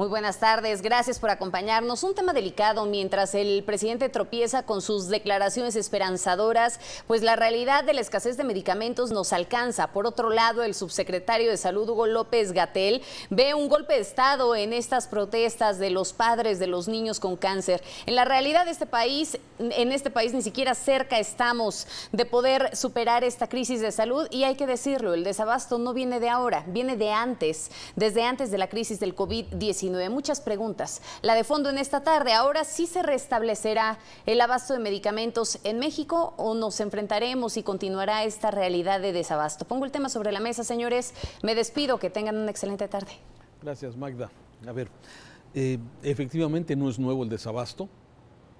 Muy buenas tardes, gracias por acompañarnos. Un tema delicado, mientras el presidente tropieza con sus declaraciones esperanzadoras, pues la realidad de la escasez de medicamentos nos alcanza. Por otro lado, el subsecretario de Salud, Hugo López Gatel, ve un golpe de Estado en estas protestas de los padres de los niños con cáncer. En la realidad de este país, en este país ni siquiera cerca estamos de poder superar esta crisis de salud y hay que decirlo, el desabasto no viene de ahora, viene de antes, desde antes de la crisis del COVID-19. Muchas preguntas. La de fondo en esta tarde, ahora sí se restablecerá el abasto de medicamentos en México o nos enfrentaremos y continuará esta realidad de desabasto. Pongo el tema sobre la mesa, señores. Me despido, que tengan una excelente tarde. Gracias, Magda. A ver, eh, efectivamente no es nuevo el desabasto.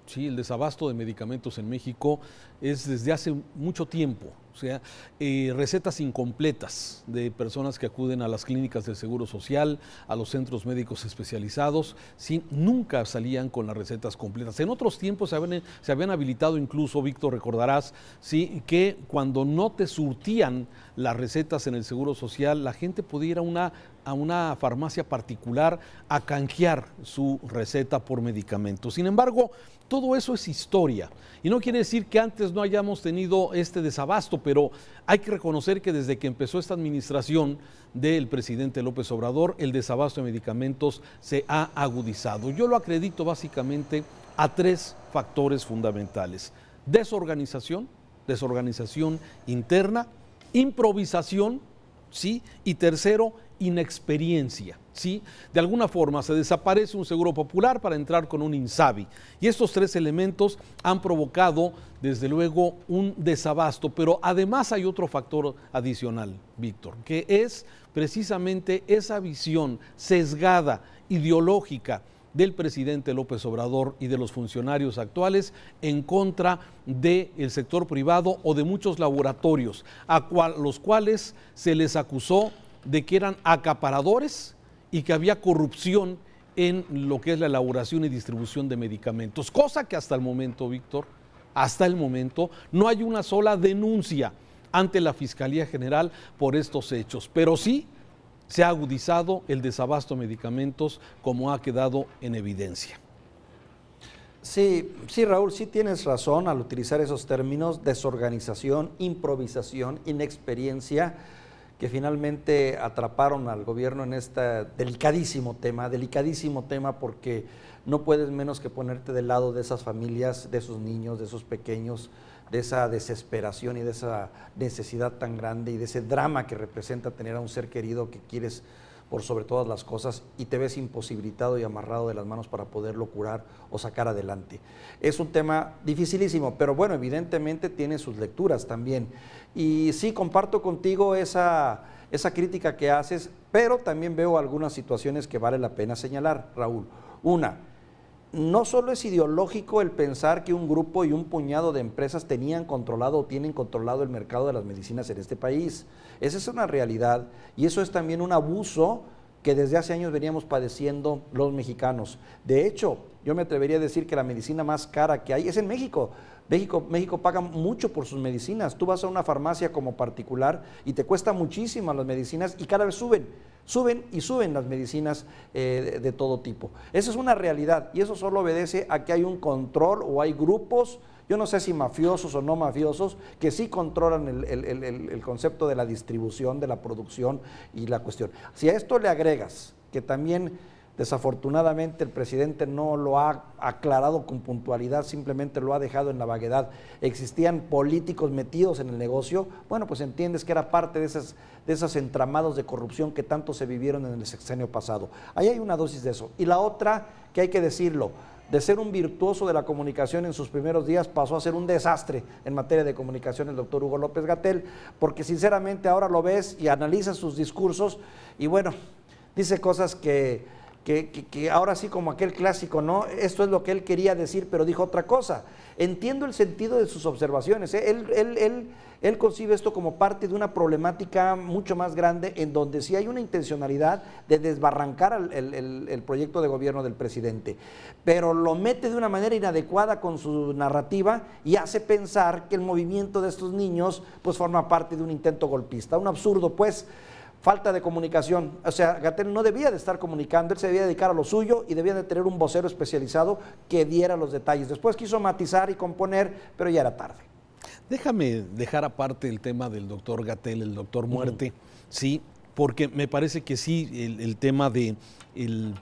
Sí, el desabasto de medicamentos en México es desde hace mucho tiempo o sea, eh, recetas incompletas de personas que acuden a las clínicas del Seguro Social, a los centros médicos especializados, sin, nunca salían con las recetas completas. En otros tiempos se habían, habilitado incluso, Víctor, recordarás, ¿sí? que cuando no te surtían las recetas en el Seguro Social, la gente podía ir a una a una farmacia particular a canjear su receta por medicamentos. Sin embargo, todo eso es historia y no quiere decir que antes no hayamos tenido este desabasto, pero hay que reconocer que desde que empezó esta administración del presidente López Obrador, el desabasto de medicamentos se ha agudizado. Yo lo acredito básicamente a tres factores fundamentales. Desorganización, desorganización interna, improvisación y tercero, inexperiencia, ¿sí? De alguna forma se desaparece un seguro popular para entrar con un INSABI. Y estos tres elementos han provocado, desde luego, un desabasto, pero además hay otro factor adicional, Víctor, que es precisamente esa visión sesgada, ideológica, del presidente López Obrador y de los funcionarios actuales en contra del sector privado o de muchos laboratorios, a cual, los cuales se les acusó de que eran acaparadores y que había corrupción en lo que es la elaboración y distribución de medicamentos, cosa que hasta el momento, Víctor, hasta el momento no hay una sola denuncia ante la Fiscalía General por estos hechos, pero sí se ha agudizado el desabasto de medicamentos como ha quedado en evidencia. Sí, sí, Raúl, sí tienes razón al utilizar esos términos, desorganización, improvisación, inexperiencia, que finalmente atraparon al gobierno en este delicadísimo tema, delicadísimo tema porque no puedes menos que ponerte del lado de esas familias, de esos niños, de esos pequeños, de esa desesperación y de esa necesidad tan grande y de ese drama que representa tener a un ser querido que quieres por sobre todas las cosas y te ves imposibilitado y amarrado de las manos para poderlo curar o sacar adelante. Es un tema dificilísimo, pero bueno, evidentemente tiene sus lecturas también. Y sí comparto contigo esa, esa crítica que haces, pero también veo algunas situaciones que vale la pena señalar, Raúl. Una, no solo es ideológico el pensar que un grupo y un puñado de empresas tenían controlado o tienen controlado el mercado de las medicinas en este país. Esa es una realidad y eso es también un abuso que desde hace años veníamos padeciendo los mexicanos. De hecho, yo me atrevería a decir que la medicina más cara que hay es en México. México, México paga mucho por sus medicinas. Tú vas a una farmacia como particular y te cuesta muchísimo las medicinas y cada vez suben, suben y suben las medicinas eh, de, todo tipo. Esa es una realidad y eso solo obedece a que hay un control o hay grupos yo no sé si mafiosos o no mafiosos, que sí controlan el, concepto de la distribución, de la producción y la cuestión. Si a esto le agregas que también Desafortunadamente el presidente no lo ha aclarado con puntualidad, simplemente lo ha dejado en la vaguedad. Existían políticos metidos en el negocio, bueno, pues entiendes que era parte de, esas, de esos entramados de corrupción que tanto se vivieron en el sexenio pasado. Ahí hay una dosis de eso. Y la otra, que hay que decirlo, de ser un virtuoso de la comunicación en sus primeros días pasó a ser un desastre en materia de comunicación el doctor Hugo López Gatel, porque sinceramente ahora lo ves y analizas sus discursos y bueno, dice cosas que que, ahora sí como aquel clásico, ¿no? Esto es lo que él quería decir, pero dijo otra cosa. Entiendo el sentido de sus observaciones. ¿eh? Él, él, concibe esto como parte de una problemática mucho más grande en donde sí hay una intencionalidad de desbarrancar el, el proyecto de gobierno del presidente, pero lo mete de una manera inadecuada con su narrativa y hace pensar que el movimiento de estos niños pues forma parte de un intento golpista. Un absurdo, pues falta de comunicación. O sea, Gatel no debía de estar comunicando, él se debía dedicar a lo suyo y debía de tener un vocero especializado que diera los detalles. Después quiso matizar y componer, pero ya era tarde. Déjame dejar aparte el tema del doctor Gatel, el doctor Muerte, sí, porque me parece que sí, el, el tema de el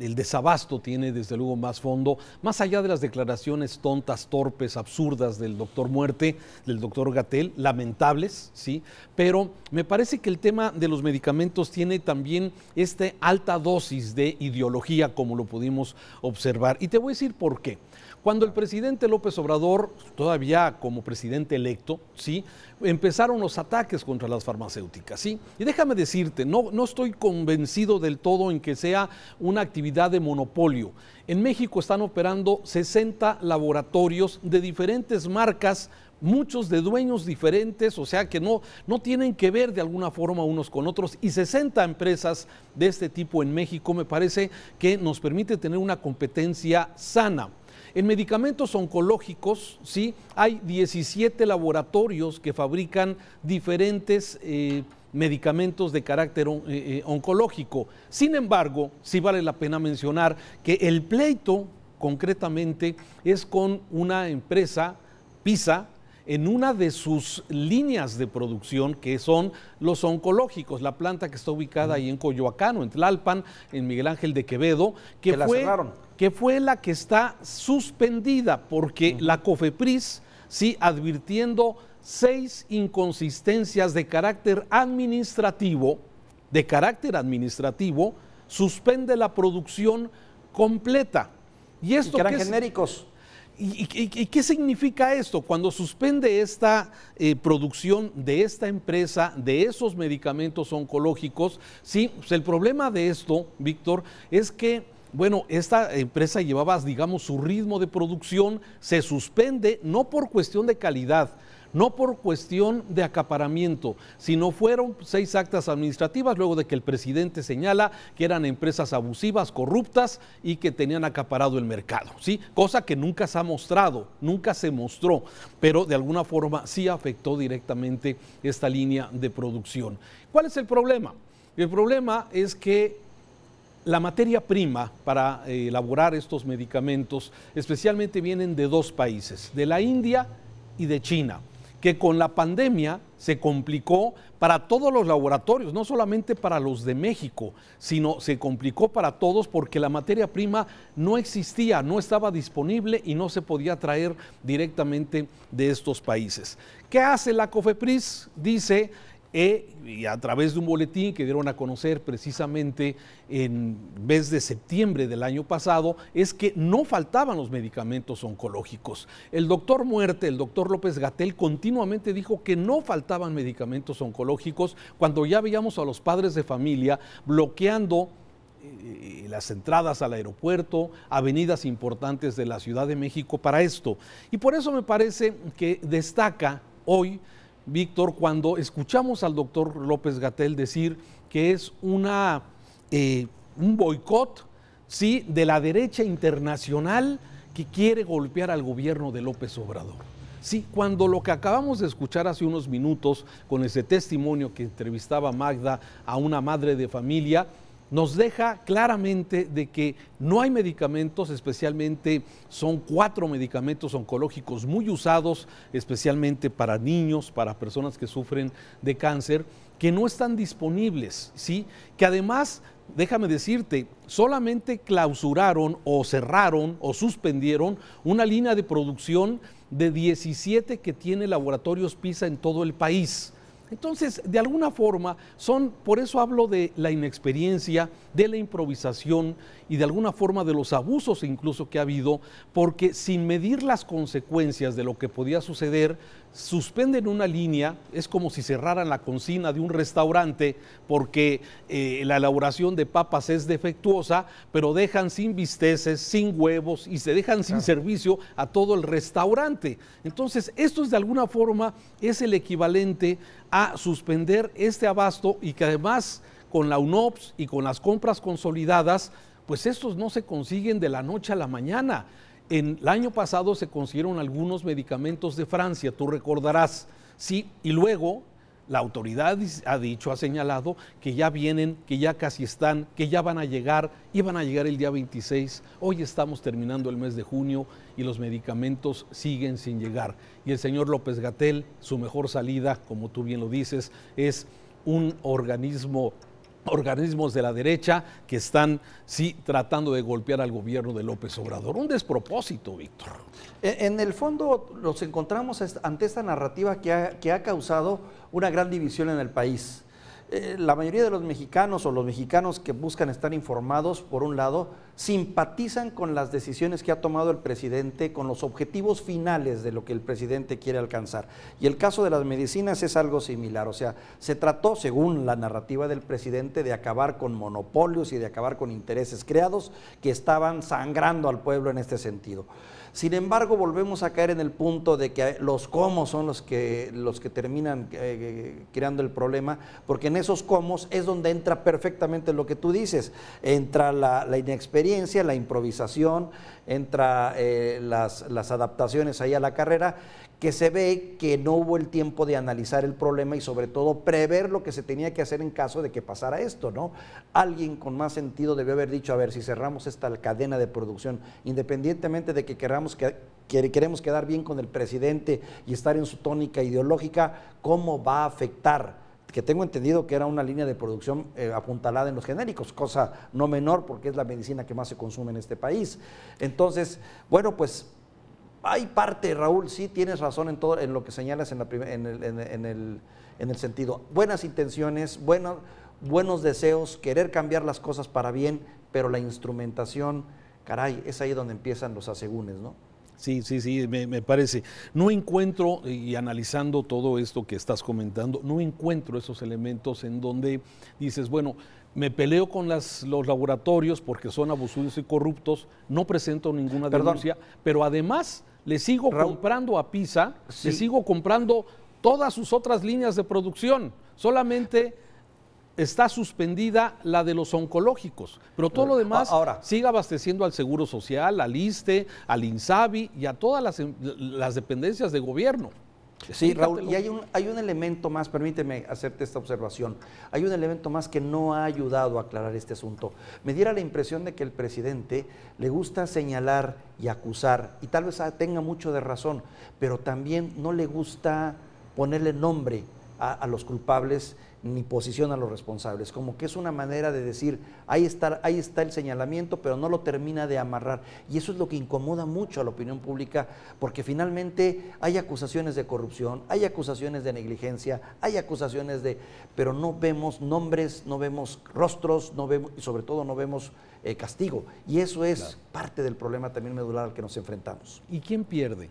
el desabasto tiene desde luego más fondo, más allá de las declaraciones tontas, torpes, absurdas del doctor Muerte, del doctor Gatel, lamentables, sí, pero me parece que el tema de los medicamentos tiene también esta alta dosis de ideología, como lo pudimos observar. Y te voy a decir por qué. Cuando el presidente López Obrador, todavía como presidente electo, ¿sí? empezaron los ataques contra las farmacéuticas. ¿sí? Y déjame decirte, no, no estoy convencido del todo en que sea una actividad de monopolio. En México están operando 60 laboratorios de diferentes marcas muchos de dueños diferentes, o sea que no, no, tienen que ver de alguna forma unos con otros. Y 60 empresas de este tipo en México me parece que nos permite tener una competencia sana. En medicamentos oncológicos, sí, hay 17 laboratorios que fabrican diferentes... Eh, medicamentos de carácter eh, eh, oncológico. Sin embargo, sí vale la pena mencionar que el pleito concretamente es con una empresa, PISA, en una de sus líneas de producción, que son los oncológicos, la planta que está ubicada ahí en Coyoacano, en Tlalpan, en Miguel Ángel de Quevedo, que, fue, la que está suspendida porque la COFEPRIS, sí, advirtiendo seis inconsistencias de carácter administrativo, de carácter administrativo, suspende la producción completa. Y esto que eran genéricos. Y, qué significa esto? Cuando suspende esta eh, producción de esta empresa, de esos medicamentos oncológicos, sí, pues el problema de esto, Víctor, es que bueno, esta empresa llevaba, digamos, su ritmo de producción, se suspende no por cuestión de calidad, no por cuestión de acaparamiento, sino fueron seis actas administrativas luego de que el presidente señala que eran empresas abusivas, corruptas y que tenían acaparado el mercado, ¿sí? Cosa que nunca se ha mostrado, nunca se mostró, pero de alguna forma sí afectó directamente esta línea de producción. ¿Cuál es el problema? El problema es que la materia prima para eh, elaborar estos medicamentos especialmente vienen de dos países, de la India y de China que con la pandemia se complicó para todos los laboratorios, no solamente para los de México, sino se complicó para todos porque la materia prima no existía, no estaba disponible y no se podía traer directamente de estos países. ¿Qué hace la COFEPRIS? Dice e, y a través de un boletín que dieron a conocer precisamente en mes de septiembre del año pasado, es que no faltaban los medicamentos oncológicos. El doctor Muerte, el doctor López Gatel, continuamente dijo que no faltaban medicamentos oncológicos cuando ya veíamos a los padres de familia bloqueando eh, eh, las entradas al aeropuerto, avenidas importantes de la Ciudad de México para esto. Y por eso me parece que destaca hoy Víctor, cuando escuchamos al doctor López Gatel decir que es una, eh, un boicot ¿sí? de la derecha internacional que quiere golpear al gobierno de López Obrador. Sí, cuando lo que acabamos de escuchar hace unos minutos con ese testimonio que entrevistaba Magda a una madre de familia, nos deja claramente de que no hay medicamentos, especialmente son cuatro medicamentos oncológicos muy usados, especialmente para niños, para personas que sufren de cáncer, que no están disponibles, ¿sí? Que además, déjame decirte, solamente clausuraron o cerraron o suspendieron una línea de producción de 17 que tiene laboratorios PISA en todo el país. Entonces, de alguna forma, son, por eso hablo de la inexperiencia, de la improvisación y de alguna forma de los abusos incluso que ha habido, porque sin medir las consecuencias de lo que podía suceder, suspenden una línea, es como si cerraran la cocina de un restaurante porque eh, la elaboración de papas es defectuosa, pero dejan sin bisteces, sin huevos y se dejan sin servicio a todo el restaurante. Entonces, esto es de alguna forma, es el equivalente a suspender este abasto y que además con la UNOPS y con las compras consolidadas, pues estos no se consiguen de la noche a la mañana. En el año pasado se consiguieron algunos medicamentos de Francia, tú recordarás, sí, y luego la autoridad ha dicho, ha señalado que ya vienen, que ya casi están, que ya van a llegar, iban a llegar el día 26. Hoy estamos terminando el mes de junio y los medicamentos siguen sin llegar. Y el señor López Gatel, su mejor salida, como tú bien lo dices, es un organismo organismos de la derecha que están, sí, tratando de golpear al gobierno de López Obrador. Un despropósito, Víctor. En, el fondo nos encontramos ante esta narrativa que ha, causado una gran división en el país. Eh, la mayoría de los mexicanos o los mexicanos que buscan estar informados, por un lado, simpatizan con las decisiones que ha tomado el presidente, con los objetivos finales de lo que el presidente quiere alcanzar. Y el caso de las medicinas es algo similar, o sea, se trató, según la narrativa del presidente, de acabar con monopolios y de acabar con intereses creados que estaban sangrando al pueblo en este sentido. Sin embargo, volvemos a caer en el punto de que los cómo son los que, los que terminan eh, eh, creando el problema, porque en esos cómo es donde entra perfectamente lo que tú dices, entra la, la inexperiencia, la improvisación, entra eh, las, adaptaciones ahí a la carrera, que se ve que no hubo el tiempo de analizar el problema y sobre todo prever lo que se tenía que hacer en caso de que pasara esto, ¿no? Alguien con más sentido debió haber dicho, a ver, si cerramos esta cadena de producción, independientemente de que queramos que queremos quedar bien con el presidente y estar en su tónica ideológica, ¿cómo va a afectar? que tengo entendido que era una línea de producción eh, apuntalada en los genéricos, cosa no menor porque es la medicina que más se consume en este país. Entonces, bueno, pues hay parte, Raúl, sí tienes razón en todo en lo que señalas en, el, sentido. Buenas intenciones, buenos, buenos deseos, querer cambiar las cosas para bien, pero la instrumentación, caray, es ahí donde empiezan los asegúnes, ¿no? sí, sí, sí, me, parece. No encuentro, y analizando todo esto que estás comentando, no encuentro esos elementos en donde dices, bueno, me peleo con las, los laboratorios porque son abusivos y corruptos, no presento ninguna denuncia, pero además le sigo comprando a Pisa, le sigo comprando todas sus otras líneas de producción, solamente está suspendida la de los oncológicos, pero todo lo demás Ahora, sigue abasteciendo al Seguro Social, al ISTE, al INSABI y a todas las, dependencias de gobierno. Sí, Raúl, y hay un, hay un elemento más, permíteme hacerte esta observación, hay un elemento más que no ha ayudado a aclarar este asunto. Me diera la impresión de que el presidente le gusta señalar y acusar, y tal vez tenga mucho de razón, pero también no le gusta ponerle nombre a, los culpables ni posiciona a los responsables. Como que es una manera de decir, ahí está, ahí está el señalamiento, pero no lo termina de amarrar. Y eso es lo que incomoda mucho a la opinión pública, porque finalmente hay acusaciones de corrupción, hay acusaciones de negligencia, hay acusaciones de... pero no vemos nombres, no vemos rostros, no vemos, y sobre todo no vemos eh, castigo. Y eso es parte del problema también medular al que nos enfrentamos. ¿Y quién pierde?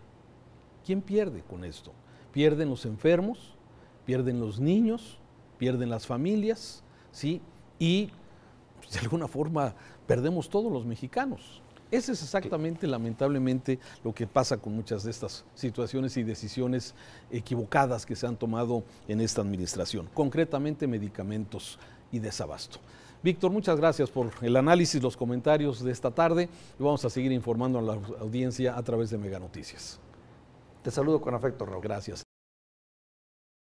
¿Quién pierde con esto? Pierden los enfermos, pierden los niños, pierden las familias, ¿sí? Y pues, de alguna forma perdemos todos los mexicanos. Ese es exactamente, lamentablemente, lo que pasa con muchas de estas situaciones y decisiones equivocadas que se han tomado en esta administración, concretamente medicamentos y desabasto. Víctor, muchas gracias por el análisis, los comentarios de esta tarde y vamos a seguir informando a la audiencia a través de Mega Noticias. Te saludo con afecto, Raúl. Gracias.